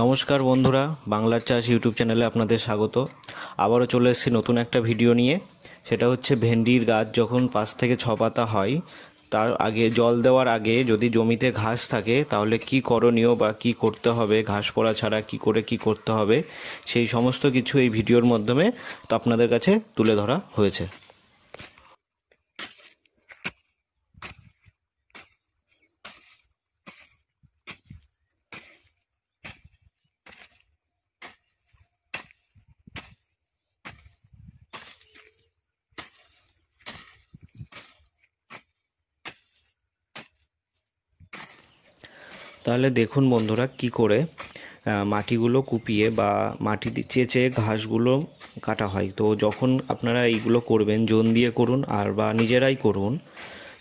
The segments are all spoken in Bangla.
নমস্কার বন্ধুরা বাংলার চাষ ইউটিউব চ্যানেলে আপনাদের স্বাগত আবারও চলে এসেছি নতুন একটা ভিডিও নিয়ে সেটা হচ্ছে ভেন্ডির গাছ যখন পাঁচ থেকে ছ পাতা হয় তার আগে জল দেওয়ার আগে যদি জমিতে ঘাস থাকে তাহলে কি করণীয় বা কি করতে হবে ঘাস পড়া ছাড়া কি করে কি করতে হবে সেই সমস্ত কিছু এই ভিডিওর মাধ্যমে তো আপনাদের কাছে তুলে ধরা হয়েছে তাহলে দেখুন বন্ধুরা কি করে মাটিগুলো কুপিয়ে বা মাটি চেঁচে ঘাসগুলো কাটা হয় তো যখন আপনারা এইগুলো করবেন জোন দিয়ে করুন আর বা নিজেরাই করুন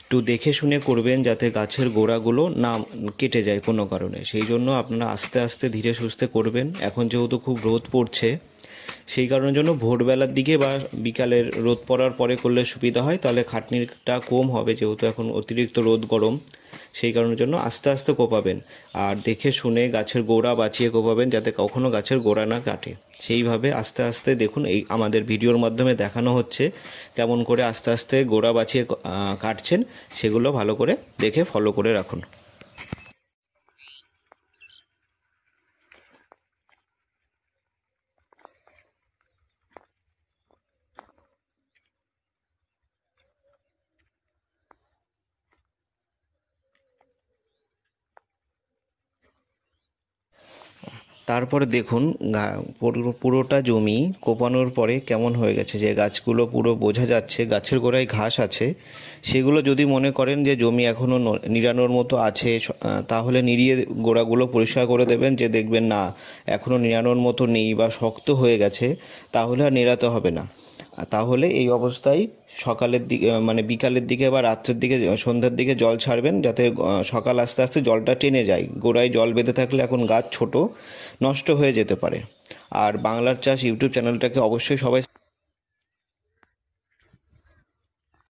একটু দেখে শুনে করবেন যাতে গাছের গোড়াগুলো না কেটে যায় কোনো কারণে সেই জন্য আপনারা আস্তে আস্তে ধীরে সুস্থে করবেন এখন যেহেতু খুব রোদ পড়ছে সেই কারণের জন্য ভোরবেলার দিকে বা বিকালের রোদ পড়ার পরে করলে সুবিধা হয় তাহলে খাটনিটা কম হবে যেহেতু এখন অতিরিক্ত রোদ গরম সেই কারণের জন্য আস্তে আস্তে কোপাবেন আর দেখে শুনে গাছের গোড়া বাঁচিয়ে কোপাবেন যাতে কখনও গাছের গোড়া না কাটে সেইভাবে আস্তে আস্তে দেখুন এই আমাদের ভিডিওর মাধ্যমে দেখানো হচ্ছে কেমন করে আস্তে আস্তে গোড়া বাঁচিয়ে কাটছেন সেগুলো ভালো করে দেখে ফলো করে রাখুন তারপরে দেখুন পুরোটা জমি কোপানোর পরে কেমন হয়ে গেছে যে গাছগুলো পুরো বোঝা যাচ্ছে গাছের গোড়ায় ঘাস আছে সেগুলো যদি মনে করেন যে জমি এখনও নিরানোর মতো আছে তাহলে নিরিয়ে গোড়াগুলো পরিষ্কার করে দেবেন যে দেখবেন না এখনও নিরানোর মতো নেই বা শক্ত হয়ে গেছে তাহলে আর নেড়াতে হবে না তাহলে এই অবস্থায় সকালের দিকে মানে বিকালের দিকে বা রাত্রের দিকে সন্ধ্যার দিকে জল ছাড়বেন যাতে সকাল আস্তে আস্তে জলটা টেনে যায় গোড়ায় জল বেঁধে থাকলে এখন গাছ ছোট নষ্ট হয়ে যেতে পারে আর বাংলার চাষ ইউটিউব চ্যানেলটাকে অবশ্যই সবাই